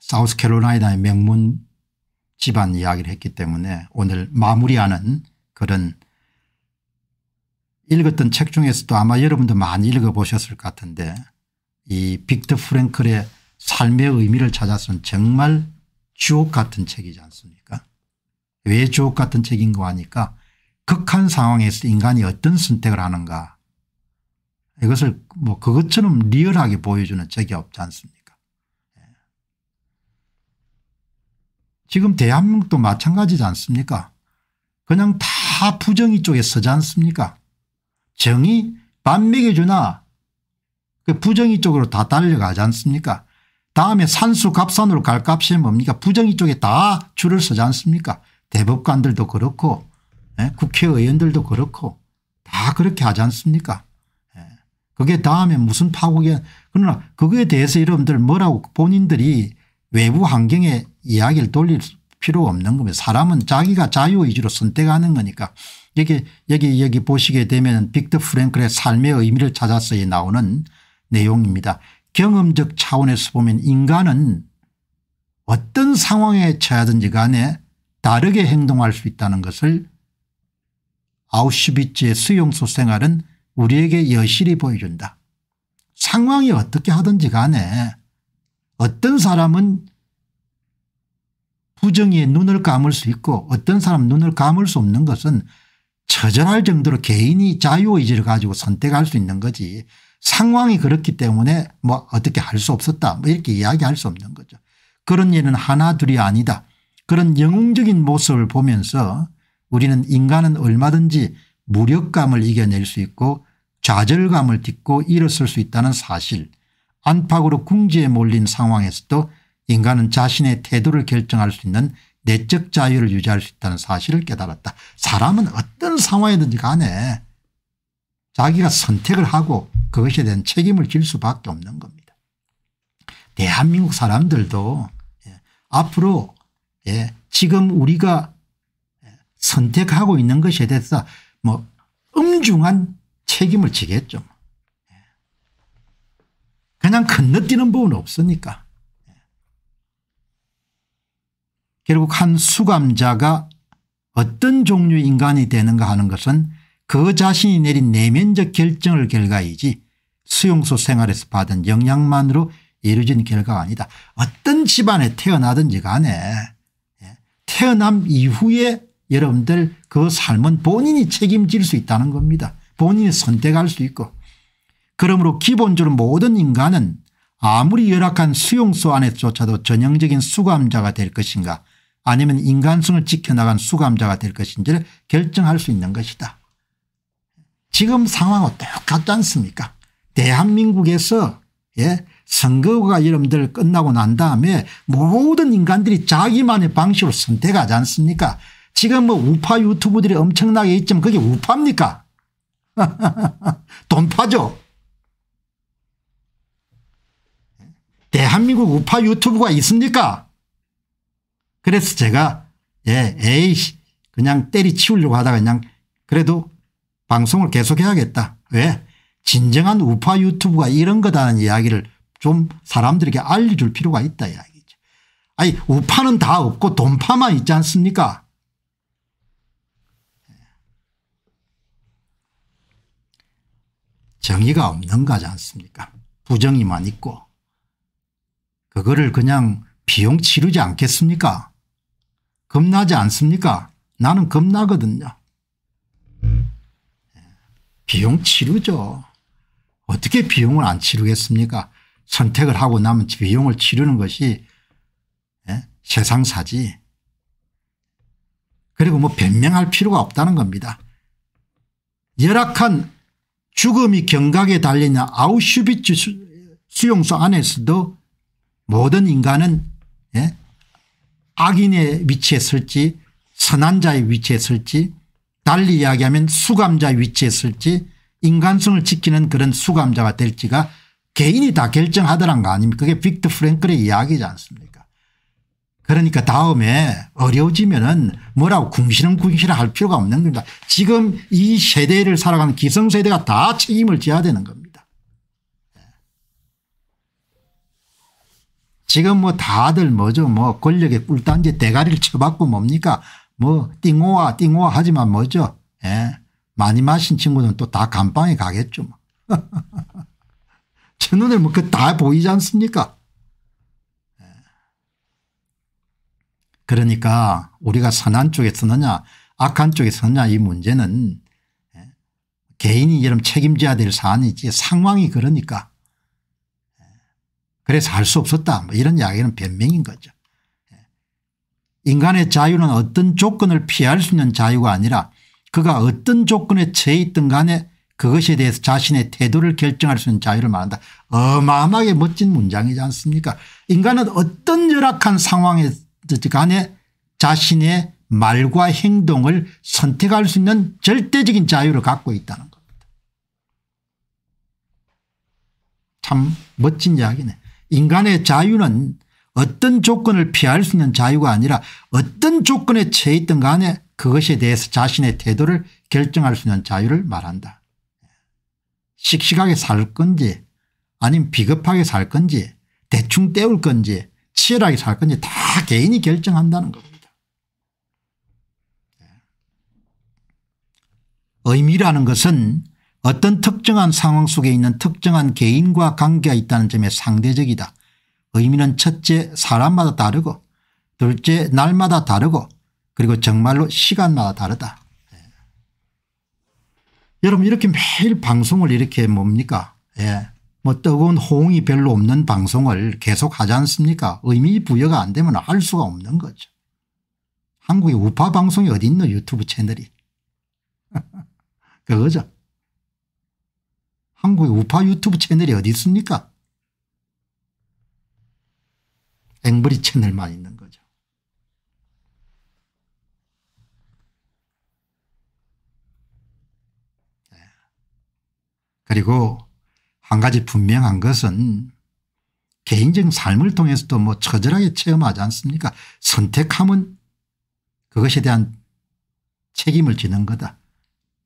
사우스캐롤라이나의 명문 집안 이야기를 했기 때문에 오늘 마무리하는 그런 읽었던 책 중에서도 아마 여러분도 많이 읽어보셨을 것 같은데 이 빅터 프랭클의 삶의 의미를 찾아서는 정말 주옥 같은 책이지 않습니까 왜 주옥 같은 책인가 하니까 극한 상황에서 인간이 어떤 선택을 하는가 이것을 뭐 그것처럼 리얼하게 보여주는 책이 없지 않습니까 지금 대한민국도 마찬가지지 않습니까 그냥 다 부정의 쪽에 서지 않습니까 정의 반맥이주나 그 부정의 쪽으로 다 달려가지 않습니까 다음에 산수갑산으로 갈 값이 뭡니까 부정의 쪽에 다 줄을 서지 않습니까 대법관들도 그렇고 예? 국회의원들도 그렇고 다 그렇게 하지 않습니까 예? 그게 다음에 무슨 파국이 그러나 그거에 대해서 여러분들 뭐라고 본인들이 외부 환경에 이야기를 돌릴 필요 없는 겁니다. 사람은 자기가 자유의지로 선택하는 거니까 여기 여기 여기 보시게 되면 빅터 프랭클의 삶의 의미를 찾아서에 나오는 내용입니다. 경험적 차원에서 보면 인간은 어떤 상황에 처하든지 간에 다르게 행동할 수 있다는 것을 아우슈비츠의 수용소 생활은 우리에게 여실히 보여준다. 상황이 어떻게 하든지 간에 어떤 사람은 부정의 눈을 감을 수 있고 어떤 사람 눈을 감을 수 없는 것은 처절할 정도로 개인이 자유의지를 가지고 선택할 수 있는 거지 상황이 그렇기 때문에 뭐 어떻게 할 수 없었다 뭐 이렇게 이야기할 수 없는 거죠. 그런 일은 하나 둘이 아니다. 그런 영웅적인 모습을 보면서 우리는 인간은 얼마든지 무력감을 이겨낼 수 있고 좌절감을 딛고 일어설 수 있다는 사실 안팎으로 궁지에 몰린 상황에서도 인간은 자신의 태도를 결정할 수 있는 내적 자유를 유지할 수 있다는 사실을 깨달았다. 사람은 어떤 상황이든지 간에 자기가 선택을 하고 그것에 대한 책임을 질 수밖에 없는 겁니다. 대한민국 사람들도 예, 앞으로 예, 지금 우리가 예, 선택하고 있는 것에 대해서 뭐 엄중한 책임을 지겠죠. 뭐. 그냥 건너뛰는 법은 없으니까. 결국 한 수감자가 어떤 종류 의 인간이 되는가 하는 것은 그 자신이 내린 내면적 결정을 결과이지 수용소 생활에서 받은 영향만으로 이루어진 결과가 아니다. 어떤 집안에 태어나든지 간에 예. 태어남 이후에 여러분들 그 삶은 본인이 책임질 수 있다는 겁니다. 본인이 선택할 수 있고 그러므로 기본적으로 모든 인간은 아무리 열악한 수용소 안에조차도 서 전형적인 수감자가 될 것인가 아니면 인간성을 지켜나간 수감자가 될 것인지를 결정할 수 있는 것이다. 지금 상황은 똑같지 않습니까 대한민국에서 예, 선거가 여러분들 끝나고 난 다음에 모든 인간들이 자기만의 방식으로 선택하지 않습니까 지금 뭐 우파 유튜브들이 엄청나게 있지만 그게 우파입니까 돈파죠 대한민국 네, 우파 유튜브가 있습니까? 그래서 제가 예 에이씨 그냥 때리치우려고 하다가 그냥 그래도 방송을 계속해야겠다. 왜? 진정한 우파 유튜브가 이런 거다는 이야기를 좀 사람들에게 알려줄 필요가 있다 이야기죠. 아니 우파는 다 없고 돈파만 있지 않습니까? 예. 정의가 없는 거지 않습니까? 부정이만 있고 그거를 그냥 비용 치르지 않겠습니까? 겁나지 않습니까? 나는 겁나거든요. 예, 비용 치르죠. 어떻게 비용을 안 치르겠습니까? 선택을 하고 나면 비용을 치르는 것이 예? 세상사지. 그리고 뭐 변명할 필요가 없다는 겁니다. 열악한 죽음이 경각에 달리는 아우슈비츠 수용소 안에서도 모든 인간은 예? 악인의 위치에 설지 선한 자의 위치에 설지 달리 이야기하면 수감자의 위치에 설지 인간성을 지키는 그런 수감자가 될지가 개인이 다 결정하더란 거 아닙니까 그게 빅터 프랭클의 이야기지 않습니까 그러니까 다음에 어려워지면은 뭐라고 궁시렁궁시렁 할 필요가 없는 겁니다 지금 이 세대를 살아가는 기성세대가 다 책임을 져야 되는 겁니다 지금 뭐 다들 뭐죠 뭐 권력의 꿀단지 대가리를 쳐박고 뭡니까 뭐띵호아띵호아 하지만 뭐죠 예. 많이 마신 친구는또다 감방에 가겠죠 뭐. 제 눈에 뭐 그 다 보이지 않습니까 예. 그러니까 우리가 선한 쪽에 서느냐 악한 쪽에 서느냐 이 문제는 예. 개인이 이런 책임져야 될 사안이지 상황이 그러니까 그래서 할 수 없었다 뭐 이런 이야기는 변명인 거죠. 예. 인간의 자유는 어떤 조건을 피할 수 있는 자유가 아니라 그가 어떤 조건에 처해 있든 간에 그것에 대해서 자신의 태도를 결정할 수 있는 자유를 말한다. 어마어마하게 멋진 문장이지 않습니까 인간은 어떤 열악한 상황에 간에 자신의 말과 행동을 선택할 수 있는 절대적인 자유를 갖고 있다는 겁니다. 참 멋진 이야기네. 인간의 자유는 어떤 조건을 피할 수 있는 자유가 아니라 어떤 조건에 처해있던 간에 그것에 대해서 자신의 태도를 결정할 수 있는 자유를 말한다. 씩씩하게 살 건지 아니면 비겁하게 살 건지 대충 때울 건지 치열하게 살 건지 다 개인이 결정한다는 겁니다. 예. 의미라는 것은 어떤 특정한 상황 속에 있는 특정한 개인과 관계가 있다는 점에 상대적이다. 의미는 첫째 사람마다 다르고 둘째 날마다 다르고 그리고 정말로 시간마다 다르다. 예. 여러분 이렇게 매일 방송을 이렇게 뭡니까 예. 뭐 뜨거운 호응이 별로 없는 방송을 계속 하지 않습니까 의미 부여가 안 되면 알 수가 없는 거죠. 한국의 우파 방송이 어디 있노 유튜브 채널이. 그거죠. 한국의 우파 유튜브 채널이 어디 있습니까? 앵벌이 채널만 있는 거죠. 네. 그리고 한 가지 분명한 것은 개인적인 삶을 통해서도 뭐 처절하게 체험하지 않습니까? 선택함은 그것에 대한 책임을 지는 거다.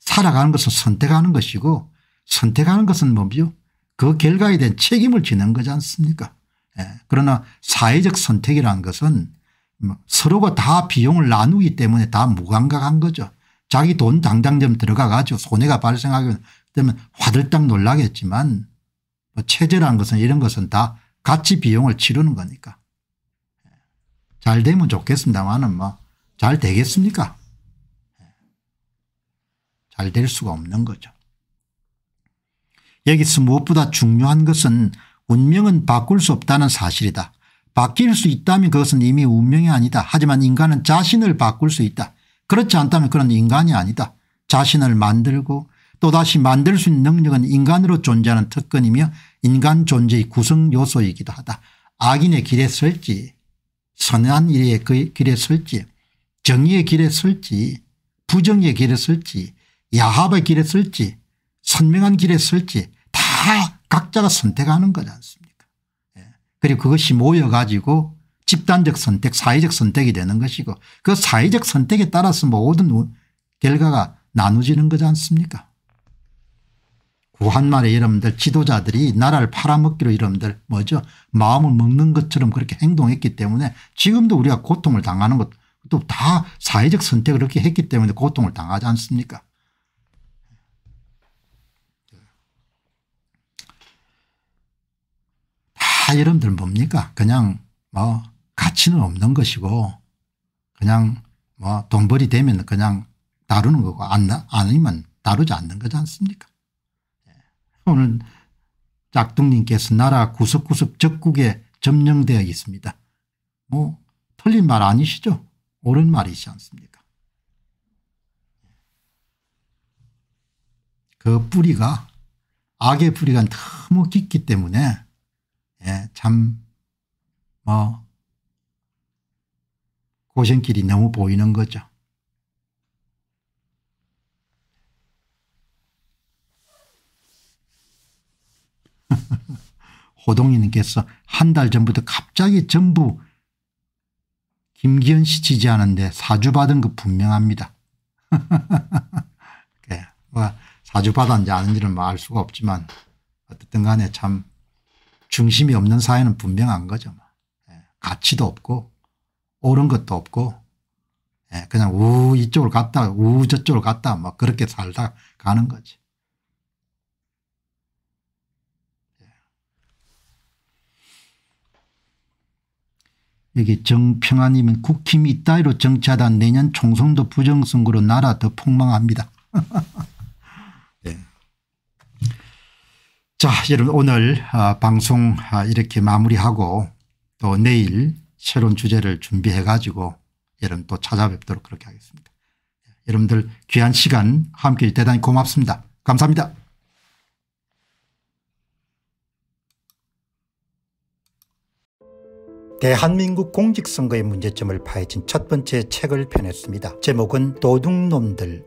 살아가는 것은 선택하는 것이고 선택하는 것은 뭡니그 결과에 대한 책임을 지는 거지 않습니까 예. 그러나 사회적 선택이라는 것은 뭐 서로가 다 비용을 나누기 때문에 다 무감각한 거죠. 자기 돈 당장 좀 들어가 가지고 손해가 발생하기 화들짝 놀라겠지만 뭐 체제란 것은 이런 것은 다 같이 비용을 치르는 거니까. 예. 잘 되면 좋겠습니다만은 뭐 잘 되겠습니까? 예. 잘될 수가 없는 거죠. 여기서 무엇보다 중요한 것은 운명은 바꿀 수 없다는 사실이다. 바뀔 수 있다면 그것은 이미 운명이 아니다. 하지만 인간은 자신을 바꿀 수 있다. 그렇지 않다면 그런 인간이 아니다. 자신을 만들고 또다시 만들 수 있는 능력은 인간으로 존재하는 특권이며 인간 존재의 구성 요소이기도 하다. 악인의 길에 설지 선한 일의 그 길에 설지 정의의 길에 설지 부정의 길에 설지 야합의 길에 설지 선명한 길에 설지 각자가 선택하는 거지 않습니까 예. 그리고 그것이 모여 가지고 집단적 선택 사회적 선택이 되는 것이고 그 사회적 선택에 따라서 모든 결과가 나누지는 거지 않습니까 구한말에 여러분들 지도자들이 나라를 팔아먹기로 여러분들 뭐죠 마음을 먹는 것처럼 그렇게 행동했기 때문에 지금도 우리가 고통을 당하는 것도 다 사회적 선택을 그렇게 했기 때문에 고통을 당하지 않습니까 다 여러분들 뭡니까 그냥 뭐 가치는 없는 것이고 그냥 뭐 돈벌이 되면 그냥 다루는 거고 안, 아니면 다루지 않는 거지 않습니까 예. 오늘 짝둥님께서 나라 구석구석 적국에 점령되어 있습니다. 뭐 틀린 말 아니시죠? 옳은 말이지 않습니까? 예. 그 뿌리가 악의 뿌리가 너무 깊기 때문에 예, 참, 뭐, 고생길이 너무 보이는 거죠. 호동이님께서 한 달 전부터 갑자기 전부 김기현 씨 지지하는데 사주받은 거 분명합니다. 예, 뭐 사주받았는지 아닌지는 뭐 알 수가 없지만 어쨌든 간에 참 중심이 없는 사회는 분명한 거죠. 뭐. 예, 가치도 없고 옳은 것도 없고 예, 그냥 우 이쪽으로 갔다 우 저쪽으로 갔다 막 뭐 그렇게 살다 가는 거지. 여기 정평안님은 국힘 이따위로 정치하다 내년 총선도 부정선거로 나라 더 폭망합니다. 자 여러분 오늘 아, 방송 아, 이렇게 마무리하고 또 내일 새로운 주제를 준비해 가지고 여러분 또 찾아뵙도록 그렇게 하겠습니다. 여러분들 귀한 시간 함께 해 대단히 고맙습니다. 감사합니다. 대한민국 공직선거의 문제점을 파헤친 첫 번째 책을 펴냈습니다. 제목은 도둑놈들